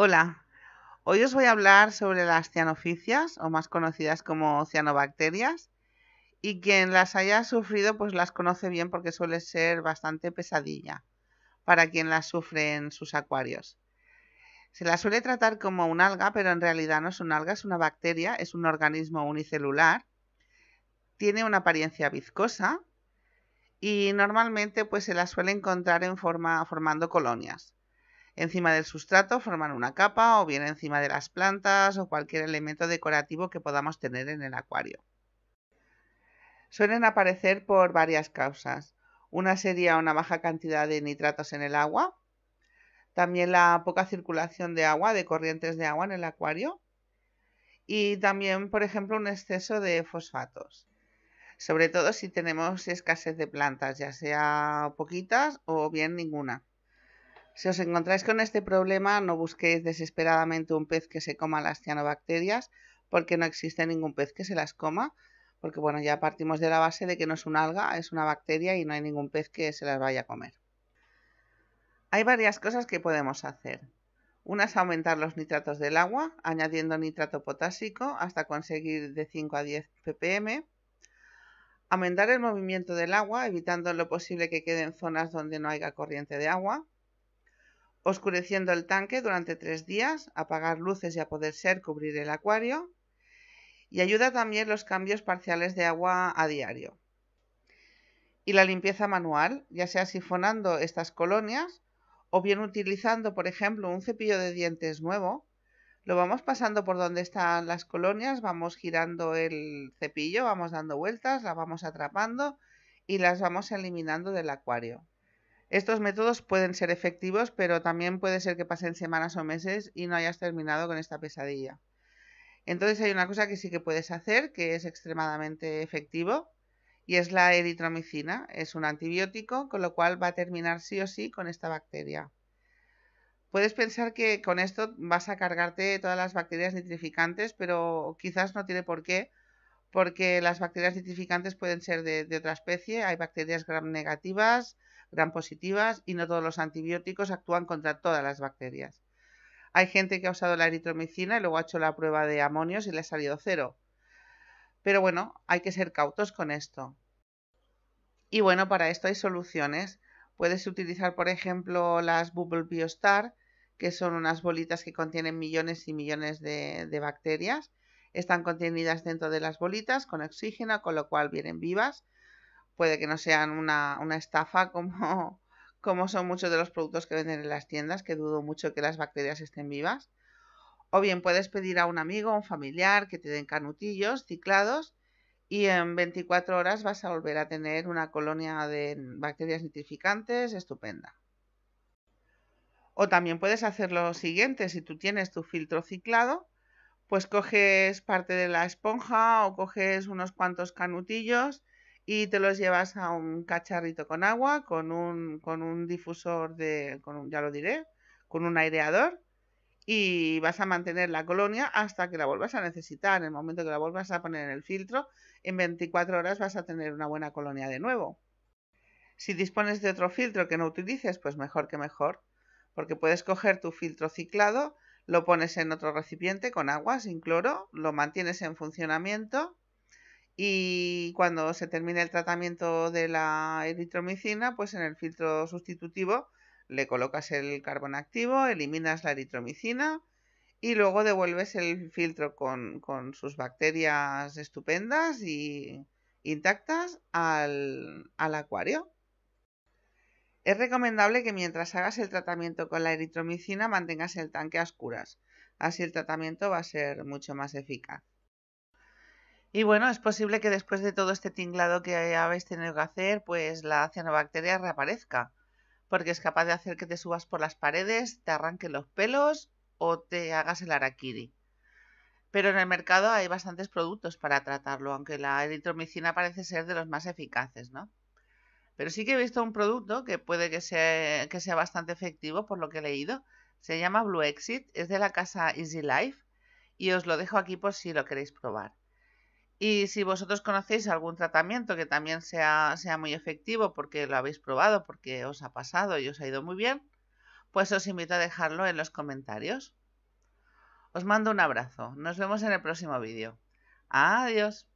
Hola, hoy os voy a hablar sobre las cianoficias, o más conocidas como cianobacterias, y quien las haya sufrido pues las conoce bien porque suele ser bastante pesadilla para quien las sufre en sus acuarios. Se las suele tratar como un alga, pero en realidad no es un alga, es una bacteria, es un organismo unicelular. Tiene una apariencia viscosa y normalmente pues se las suele encontrar en forma, formando colonias encima del sustrato, forman una capa o bien encima de las plantas o cualquier elemento decorativo que podamos tener en el acuario. Suelen aparecer por varias causas. Una sería una baja cantidad de nitratos en el agua, también la poca circulación de agua, de corrientes de agua en el acuario y también, por ejemplo, un exceso de fosfatos sobre todo si tenemos escasez de plantas, ya sea poquitas o bien ninguna. Si os encontráis con este problema, no busquéis desesperadamente un pez que se coma las cianobacterias, porque no existe ningún pez que se las coma, porque bueno, ya partimos de la base de que no es un alga, es una bacteria y no hay ningún pez que se las vaya a comer. Hay varias cosas que podemos hacer. Una es aumentar los nitratos del agua, añadiendo nitrato potásico hasta conseguir de 5 a 10 ppm. Aumentar el movimiento del agua, evitando lo posible que quede en zonas donde no haya corriente de agua oscureciendo el tanque durante tres días, apagar luces y a poder ser cubrir el acuario y ayuda también los cambios parciales de agua a diario. Y la limpieza manual, ya sea sifonando estas colonias o bien utilizando, por ejemplo, un cepillo de dientes nuevo, lo vamos pasando por donde están las colonias, vamos girando el cepillo, vamos dando vueltas, la vamos atrapando y las vamos eliminando del acuario. Estos métodos pueden ser efectivos, pero también puede ser que pasen semanas o meses y no hayas terminado con esta pesadilla. Entonces hay una cosa que sí que puedes hacer, que es extremadamente efectivo, y es la eritromicina. Es un antibiótico, con lo cual va a terminar sí o sí con esta bacteria. Puedes pensar que con esto vas a cargarte todas las bacterias nitrificantes, pero quizás no tiene por qué, porque las bacterias nitrificantes pueden ser de, de otra especie. Hay bacterias gram negativas, gran positivas y no todos los antibióticos actúan contra todas las bacterias. Hay gente que ha usado la eritromicina y luego ha hecho la prueba de amonios y le ha salido cero. Pero bueno, hay que ser cautos con esto. Y bueno, para esto hay soluciones. Puedes utilizar, por ejemplo, las Bubble Biostar, que son unas bolitas que contienen millones y millones de, de bacterias. Están contenidas dentro de las bolitas con oxígeno, con lo cual vienen vivas puede que no sean una, estafa como, como son muchos de los productos que venden en las tiendas, que dudo mucho que las bacterias estén vivas. O bien puedes pedir a un amigo, un familiar, que te den canutillos ciclados y en 24 horas vas a volver a tener una colonia de bacterias nitrificantes estupenda. O también puedes hacer lo siguiente, si tú tienes tu filtro ciclado, pues coges parte de la esponja o coges unos cuantos canutillos y te los llevas a un cacharrito con agua, con un, con un difusor de, con un, ya lo diré, con un aireador y vas a mantener la colonia hasta que la vuelvas a necesitar. En el momento que la vuelvas a poner en el filtro, en 24 horas vas a tener una buena colonia de nuevo. Si dispones de otro filtro que no utilices, pues mejor que mejor, porque puedes coger tu filtro ciclado, lo pones en otro recipiente con agua sin cloro, lo mantienes en funcionamiento y cuando se termine el tratamiento de la eritromicina, pues en el filtro sustitutivo le colocas el carbón activo, eliminas la eritromicina y luego devuelves el filtro con, sus bacterias estupendas y intactas al, al acuario. Es recomendable que mientras hagas el tratamiento con la eritromicina mantengas el tanque a oscuras, así el tratamiento va a ser mucho más eficaz. Y bueno, es posible que después de todo este tinglado que habéis tenido que hacer, pues la cianobacteria reaparezca, porque es capaz de hacer que te subas por las paredes, te arranquen los pelos o te hagas el araquiri. Pero en el mercado hay bastantes productos para tratarlo, aunque la eritromicina parece ser de los más eficaces, ¿no? Pero sí que he visto un producto que puede que que sea bastante efectivo, por lo que he leído. Se llama Blue Exit, es de la casa Easy Life y os lo dejo aquí por si lo queréis probar. Y si vosotros conocéis algún tratamiento que también sea, muy efectivo porque lo habéis probado, porque os ha pasado y os ha ido muy bien, pues os invito a dejarlo en los comentarios. Os mando un abrazo. Nos vemos en el próximo vídeo. Adiós.